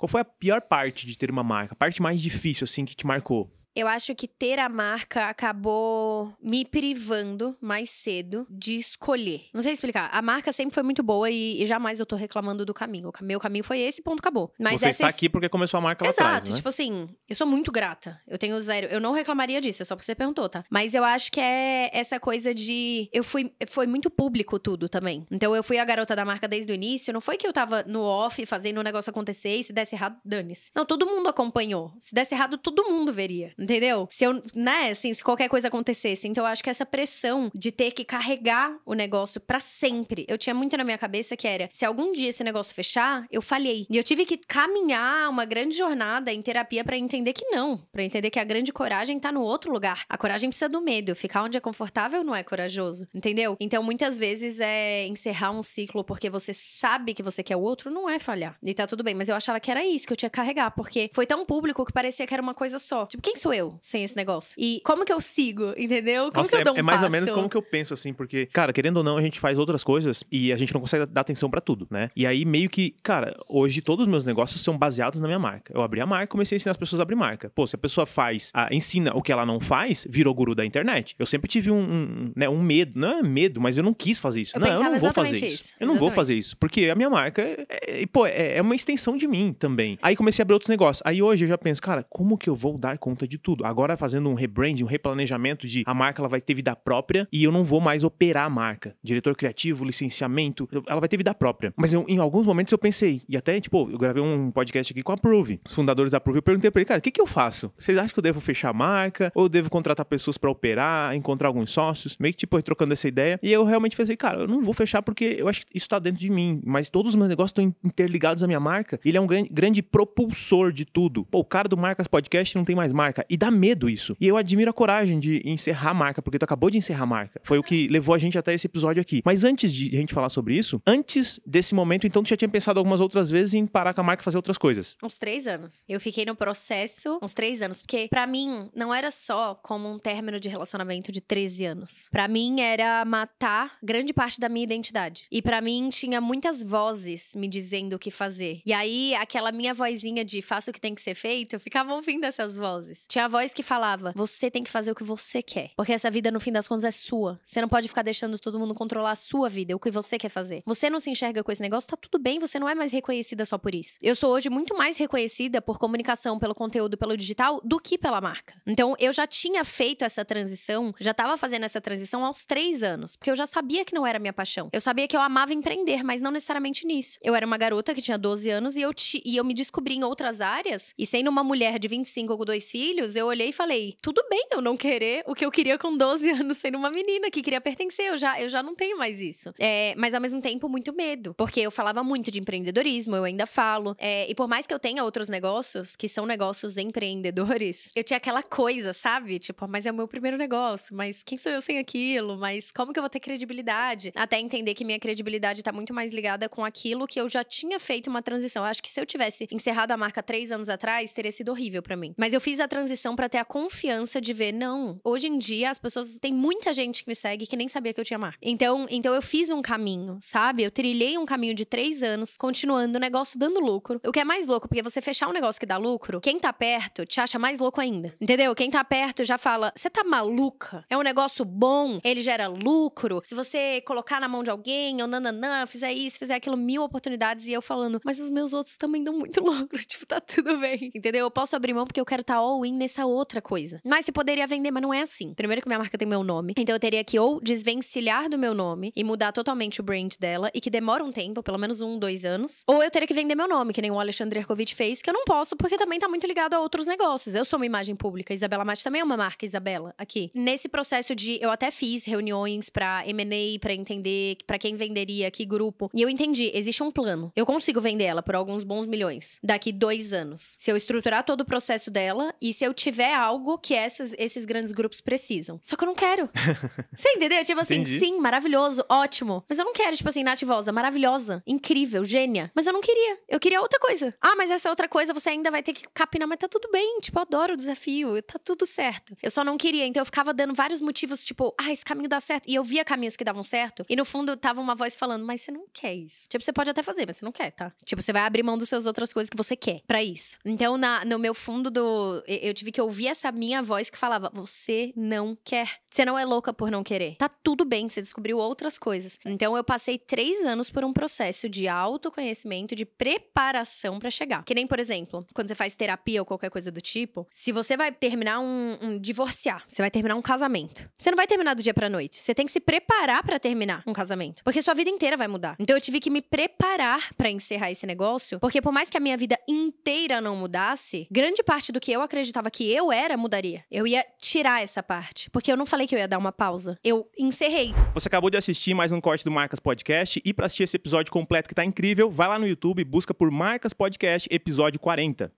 Qual foi a pior parte de ter uma marca? A parte mais difícil, assim, que te marcou? Eu acho que ter a marca acabou me privando mais cedo de escolher. Não sei explicar. A marca sempre foi muito boa e, e jamais eu tô reclamando do caminho. O meu caminho foi esse, ponto, acabou. Mas Você essa... está aqui porque começou a marca lá Exato, atrás, né? tipo assim, eu sou muito grata. Eu tenho zero. Eu não reclamaria disso, é só porque você perguntou, tá? Mas eu acho que é essa coisa de. Eu fui. Foi muito público tudo também. Então eu fui a garota da marca desde o início. Não foi que eu tava no off fazendo o um negócio acontecer e se desse errado, dane-se. Não, todo mundo acompanhou. Se desse errado, todo mundo veria entendeu? Se eu, né, assim, se qualquer coisa acontecesse. Então eu acho que essa pressão de ter que carregar o negócio para sempre. Eu tinha muito na minha cabeça que era, se algum dia esse negócio fechar, eu falhei. E eu tive que caminhar uma grande jornada em terapia para entender que não, para entender que a grande coragem tá no outro lugar. A coragem precisa do medo, ficar onde é confortável não é corajoso, entendeu? Então muitas vezes é encerrar um ciclo porque você sabe que você quer o outro não é falhar. E tá tudo bem, mas eu achava que era isso que eu tinha que carregar, porque foi tão público que parecia que era uma coisa só. Tipo, quem sou sou eu sem esse negócio? E como que eu sigo, entendeu? Como Nossa, que eu é, dou um É mais passo? ou menos como que eu penso, assim, porque, cara, querendo ou não, a gente faz outras coisas e a gente não consegue dar atenção para tudo, né? E aí, meio que, cara, hoje todos os meus negócios são baseados na minha marca. Eu abri a marca, comecei a ensinar as pessoas a abrir marca. Pô, se a pessoa faz, a, ensina o que ela não faz, virou guru da internet. Eu sempre tive um, um né, um medo, não é medo, mas eu não quis fazer isso. Eu não, eu não vou fazer isso. isso. Eu não exatamente. vou fazer isso, porque a minha marca, é, é pô, é, é uma extensão de mim também. Aí comecei a abrir outros negócios. Aí hoje eu já penso, cara, como que eu vou dar conta de tudo. Agora fazendo um rebranding, um replanejamento de a marca ela vai ter vida própria e eu não vou mais operar a marca. Diretor criativo, licenciamento, ela vai ter vida própria. Mas eu, em alguns momentos eu pensei, e até, tipo, eu gravei um podcast aqui com a Prove, os fundadores da Prove, eu perguntei pra ele, cara, o que, que eu faço? Vocês acham que eu devo fechar a marca? Ou eu devo contratar pessoas para operar, encontrar alguns sócios? Meio que, tipo, trocando essa ideia. E eu realmente pensei, cara, eu não vou fechar porque eu acho que isso tá dentro de mim, mas todos os meus negócios estão interligados à minha marca. Ele é um grande, grande propulsor de tudo. Pô, o cara do Marcas Podcast não tem mais marca. E dá medo isso. E eu admiro a coragem de encerrar a marca, porque tu acabou de encerrar a marca. Foi o que levou a gente até esse episódio aqui. Mas antes de a gente falar sobre isso, antes desse momento, então, tu já tinha pensado algumas outras vezes em parar com a marca e fazer outras coisas? Uns três anos. Eu fiquei no processo uns três anos, porque para mim não era só como um término de relacionamento de 13 anos. Para mim era matar grande parte da minha identidade. E para mim tinha muitas vozes me dizendo o que fazer. E aí aquela minha vozinha de faça o que tem que ser feito, eu ficava ouvindo essas vozes. Tinha tinha a voz que falava: você tem que fazer o que você quer. Porque essa vida, no fim das contas, é sua. Você não pode ficar deixando todo mundo controlar a sua vida, é o que você quer fazer. Você não se enxerga com esse negócio, tá tudo bem, você não é mais reconhecida só por isso. Eu sou hoje muito mais reconhecida por comunicação, pelo conteúdo, pelo digital, do que pela marca. Então, eu já tinha feito essa transição, já tava fazendo essa transição aos três anos, porque eu já sabia que não era minha paixão. Eu sabia que eu amava empreender, mas não necessariamente nisso. Eu era uma garota que tinha 12 anos e eu, e eu me descobri em outras áreas, e sendo uma mulher de 25 com dois filhos, anos, eu olhei e falei: tudo bem eu não querer o que eu queria com 12 anos sendo uma menina que queria pertencer. Eu já, eu já não tenho mais isso. É, mas ao mesmo tempo, muito medo. Porque eu falava muito de empreendedorismo, eu ainda falo. É, e por mais que eu tenha outros negócios, que são negócios empreendedores, eu tinha aquela coisa, sabe? Tipo, ah, mas é o meu primeiro negócio, mas quem sou eu sem aquilo? Mas como que eu vou ter credibilidade? Até entender que minha credibilidade tá muito mais ligada com aquilo que eu já tinha feito uma transição. Eu acho que se eu tivesse encerrado a marca três anos atrás, teria sido horrível para mim. Mas eu fiz a transição pressão para ter a confiança de ver, não. Hoje em dia, as pessoas. Tem muita gente que me segue que nem sabia que eu tinha marca. Então, então eu fiz um caminho, sabe? Eu trilhei um caminho de três anos, continuando o negócio dando lucro. O que é mais louco, porque você fechar um negócio que dá lucro, quem tá perto te acha mais louco ainda. Entendeu? Quem tá perto já fala: você tá maluca? É um negócio bom, ele gera lucro. Se você colocar na mão de alguém, ou nananã, fizer isso, fizer aquilo, mil oportunidades, e eu falando, mas os meus outros também dão muito lucro. Tipo, tá tudo bem. Entendeu? Eu posso abrir mão porque eu quero estar tá all-in nesse essa outra coisa. Mas se poderia vender, mas não é assim. Primeiro que minha marca tem meu nome. Então eu teria que ou desvencilhar do meu nome e mudar totalmente o brand dela, e que demora um tempo, pelo menos um, dois anos. Ou eu teria que vender meu nome, que nem o Alexandre Erkovitch fez, que eu não posso, porque também tá muito ligado a outros negócios. Eu sou uma imagem pública. Isabela Mate também é uma marca Isabela aqui. Nesse processo de. Eu até fiz reuniões pra MA, pra entender para quem venderia, que grupo. E eu entendi, existe um plano. Eu consigo vender ela por alguns bons milhões daqui dois anos. Se eu estruturar todo o processo dela e se eu eu tiver algo que essas, esses grandes grupos precisam. Só que eu não quero. Você entendeu? Tipo assim, Entendi. sim, maravilhoso, ótimo. Mas eu não quero, tipo assim, nativosa, maravilhosa, incrível, gênia. Mas eu não queria. Eu queria outra coisa. Ah, mas essa outra coisa você ainda vai ter que capinar, mas tá tudo bem. Tipo, eu adoro o desafio, tá tudo certo. Eu só não queria, então eu ficava dando vários motivos, tipo, ah, esse caminho dá certo. E eu via caminhos que davam certo. E no fundo tava uma voz falando, mas você não quer isso. Tipo, você pode até fazer, mas você não quer, tá? Tipo, você vai abrir mão das seus outras coisas que você quer para isso. Então, na, no meu fundo do. Eu, eu tive que ouvir essa minha voz que falava: você não quer. Você não é louca por não querer. Tá tudo bem, você descobriu outras coisas. Então eu passei três anos por um processo de autoconhecimento, de preparação para chegar. Que nem, por exemplo, quando você faz terapia ou qualquer coisa do tipo, se você vai terminar um, um divorciar, você vai terminar um casamento. Você não vai terminar do dia pra noite. Você tem que se preparar para terminar um casamento. Porque sua vida inteira vai mudar. Então eu tive que me preparar para encerrar esse negócio. Porque por mais que a minha vida inteira não mudasse, grande parte do que eu acreditava que eu era, mudaria. Eu ia tirar essa parte. Porque eu não falei que eu ia dar uma pausa. Eu encerrei. Você acabou de assistir mais um corte do Marcas Podcast. E para assistir esse episódio completo que tá incrível, vai lá no YouTube, busca por Marcas Podcast, episódio 40.